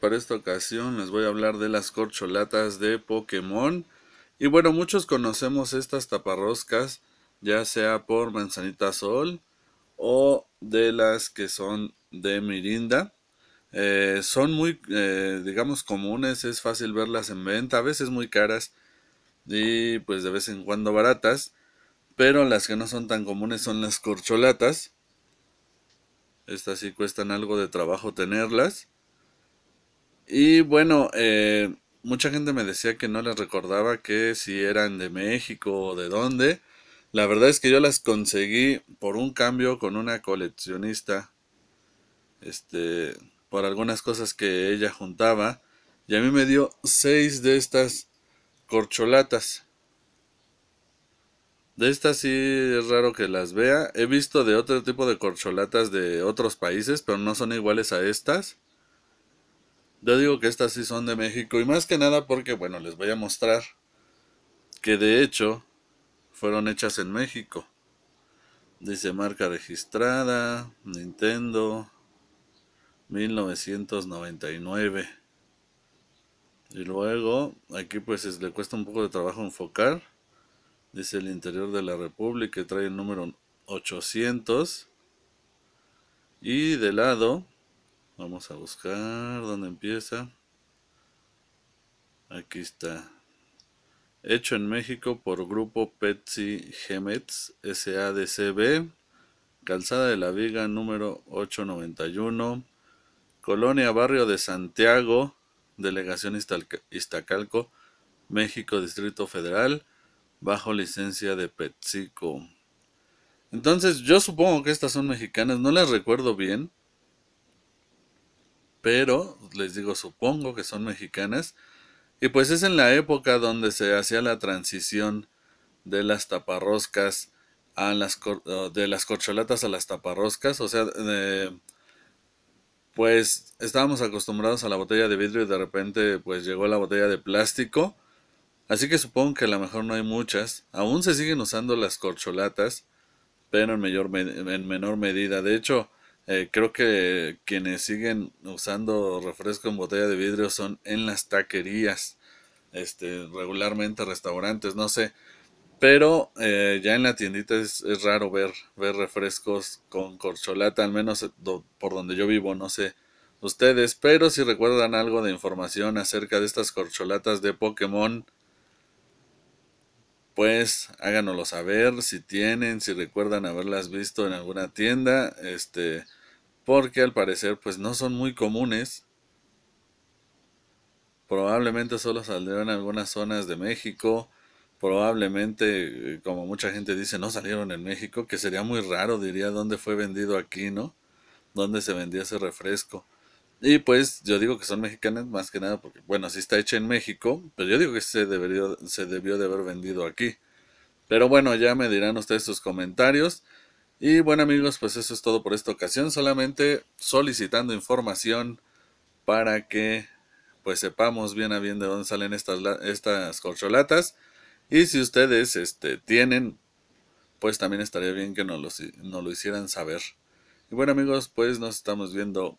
Para esta ocasión les voy a hablar de las corcholatas de Pokémon. Y bueno, muchos conocemos estas taparroscas, ya sea por manzanita sol o de las que son de mirinda. Eh, son muy, eh, digamos, comunes, es fácil verlas en venta, a veces muy caras y pues de vez en cuando baratas. Pero las que no son tan comunes son las corcholatas. Estas sí cuestan algo de trabajo tenerlas. Y bueno, eh, mucha gente me decía que no les recordaba que si eran de México o de dónde. La verdad es que yo las conseguí por un cambio con una coleccionista. Este, por algunas cosas que ella juntaba. Y a mí me dio seis de estas corcholatas. De estas sí es raro que las vea. He visto de otro tipo de corcholatas de otros países, pero no son iguales a estas. Yo digo que estas sí son de México y más que nada porque, bueno, les voy a mostrar que de hecho fueron hechas en México. Dice marca registrada, Nintendo, 1999. Y luego, aquí pues le cuesta un poco de trabajo enfocar. Dice el interior de la República, trae el número 800. Y de lado, Vamos a buscar dónde empieza. Aquí está. Hecho en México por Grupo S.A. Gemets SADCB. Calzada de la Viga número 891. Colonia Barrio de Santiago. Delegación Iztacalco. México Distrito Federal. Bajo licencia de Petsico. Entonces yo supongo que estas son mexicanas. No las recuerdo bien pero les digo, supongo que son mexicanas. Y pues es en la época donde se hacía la transición de las taparroscas a las de las corcholatas a las taparroscas, o sea, pues estábamos acostumbrados a la botella de vidrio y de repente pues llegó la botella de plástico. Así que supongo que a lo mejor no hay muchas. Aún se siguen usando las corcholatas, pero en, en menor medida. De hecho, eh, creo que quienes siguen usando refresco en botella de vidrio son en las taquerías, este, regularmente restaurantes, no sé. Pero eh, ya en la tiendita es, raro ver, ver refrescos con corcholata, al menos eh, por donde yo vivo, no sé ustedes. Pero si recuerdan algo de información acerca de estas corcholatas de Pokémon, pues háganoslo saber si tienen, si recuerdan haberlas visto en alguna tienda, este, porque al parecer pues no son muy comunes. Probablemente solo salieron en algunas zonas de México, probablemente, eh, como mucha gente dice, no salieron en México, que sería muy raro, diría, dónde fue vendido aquí, ¿no? Dónde se vendía ese refresco. Y pues yo digo que son mexicanas más que nada porque, bueno, si está hecha en México, pero yo digo que se, debería, se debió de haber vendido aquí. Pero bueno, ya me dirán ustedes sus comentarios. Y bueno amigos, pues eso es todo por esta ocasión. Solamente solicitando información para que pues sepamos bien a bien de dónde salen estas, estas corcholatas. Y si ustedes este, tienen, pues también estaría bien que nos lo, nos lo hicieran saber. Y bueno amigos, pues nos estamos viendo